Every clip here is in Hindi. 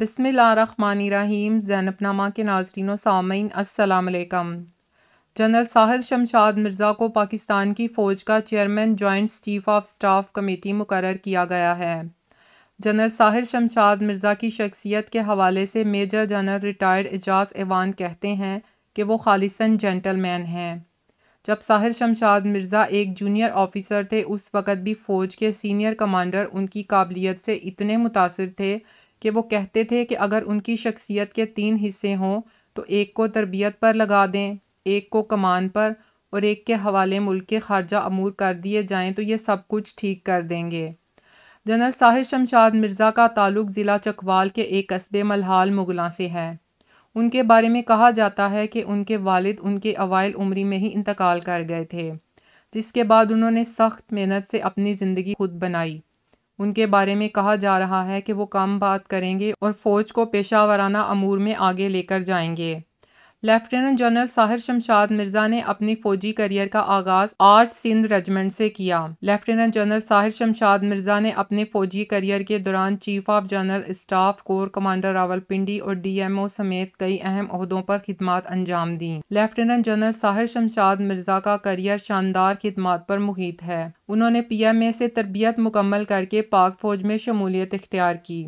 रहीम जैनबनामा के नाजरीन सामीन असलकम जनरल साहिल शमशाद मिर्ज़ा को पाकिस्तान की फ़ौज का chairman joint chief of staff committee मुकर किया गया है जनरल साहिल शमशाद मिर्ज़ा की शख्सियत के हवाले से major general retired Ejaz Awan कहते हैं कि वो खालिसन जेंटलमैन हैं जब साहिर शमशाद मिर्ज़ा एक जूनियर ऑफिसर थे उस वक़्त भी फ़ौज के सीनियर कमांडर उनकी काबिलियत से इतने मुतासर थे कि वो कहते थे कि अगर उनकी शख्सियत के तीन हिस्से हों तो एक को तरबियत पर लगा दें एक को कमान पर और एक के हवाले मुल्क के खारजा अमूर कर दिए जाएं तो ये सब कुछ ठीक कर देंगे जनरल साहिर शमशाद मिर्ज़ा का ताल्लुक ज़िला चकवाल के एक कस्बे मलहाल मुगला से है उनके बारे में कहा जाता है कि उनके वालिद उनके अवाइल उम्री में ही इंतकाल कर गए थे जिसके बाद उन्होंने सख्त मेहनत से अपनी ज़िंदगी खुद बनाई उनके बारे में कहा जा रहा है कि वो कम बात करेंगे और फ़ौज को पेशा वाराना अमूर में आगे लेकर जाएंगे लेफ्टिनेंट जनरल साहिर शमशाद मिर्जा ने अपनी फौजी करियर का आगाज आठ सिंध रेजिमेंट से किया लेफ्टिनेंट जनरल साहिर शमशाद मिर्जा ने अपने फौजी करियर के दौरान chief of general staff corps commander Rawalpindi और डीएमओ समेत कई अहम अहदों पर खिदमत अंजाम दी लेफ्टिनेंट जनरल साहिर शमशाद मिर्जा का करियर शानदार खिदमत पर मुहित है उन्होंने पी एम ए से तरबियत मुकम्मल करके पाक फौज में शमूलियत इख्तियार की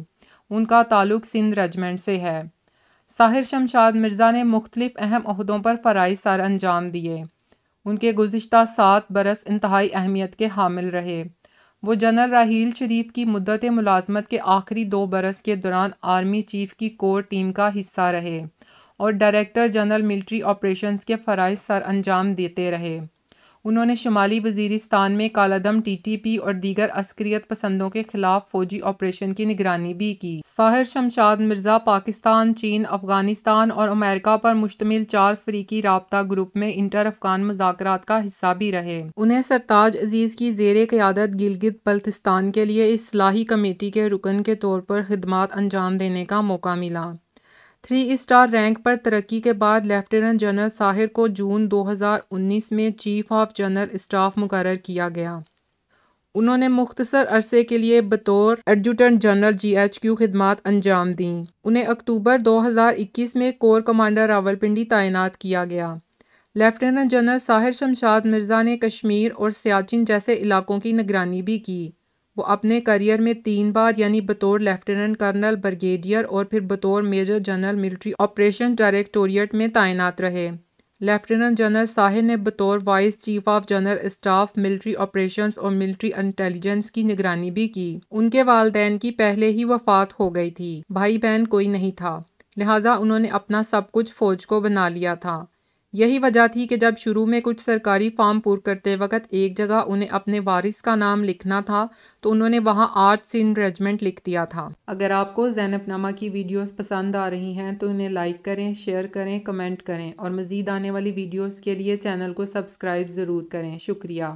उनका ताल्लुक सिंध रेजिमेंट से है साहिर शमशाद मिर्ज़ा ने मुख्तलिफ़ अहम अहदों पर फ़राइज सर अंजाम दिए उनके गुज्त सात बरस इंतहाई अहमियत के हामिल रहे वो जनरल राहील शरीफ की मदत मुलाजमत के आखिरी दो बरस के दौरान आर्मी चीफ की कोर टीम का हिस्सा रहे और डायरेक्टर जनरल मिल्ट्री ऑपरेशंस के फ़राइज सर अंजाम देते रहे उन्होंने शुमाली वजीरिस्तान में कालादम टीटीपी और दीगर अस्क्रियत पसंदों के खिलाफ फौजी ऑपरेशन की निगरानी भी की साहिर शमशाद मिर्जा पाकिस्तान चीन अफगानिस्तान और अमेरिका पर मुश्तमिल चार फरीकी रबता ग्रुप में इंटर अफगान मजाक का हिस्सा भी रहे उन्हें सरताज अजीज की जेर क्यादत गिलगित बल्तिस्तान के लिए इस सलाही कमेटी के रुकन के तौर पर खदमात अंजाम देने का मौका मिला थ्री स्टार रैंक पर तरक्की के बाद लेफ्टिनेंट जनरल साहिर को जून 2019 में चीफ ऑफ जनरल स्टाफ मुकर किया गया उन्होंने मुख्तसर अरसे के लिए बतौर adjutant general G H Q खदमात अंजाम दीं उन्हें अक्टूबर 2021 में कोर कमांडर रावलपिंडी तैनात किया गया लेफ्टिनेंट जनरल साहिर शमशाद मिर्ज़ा ने कश्मीर और सियाचिन जैसे इलाकों की निगरानी भी की वो अपने करियर में तीन बार यानी बतौर लेफ्टिनेंट कर्नल ब्रिगेडियर और फिर बतौर major general military operation directorate में तैनात रहे लेफ्टिनेंट जनरल साहिर ने बतौर vice chief of general staff military operations और मिलिट्री इंटेलिजेंस की निगरानी भी की उनके वालदेन की पहले ही वफात हो गई थी भाई बहन कोई नहीं था लिहाजा उन्होंने अपना सब कुछ फौज को बना लिया था यही वजह थी कि जब शुरू में कुछ सरकारी फॉर्म पूर करते वक्त एक जगह उन्हें अपने वारिस का नाम लिखना था तो उन्होंने वहाँ आर्ट्स इन रेजमेंट लिख दिया था अगर आपको जैनबनामा की वीडियोस पसंद आ रही हैं तो इन्हें लाइक करें शेयर करें कमेंट करें और मज़ीद आने वाली वीडियोज़ के लिए चैनल को सब्सक्राइब ज़रूर करें शुक्रिया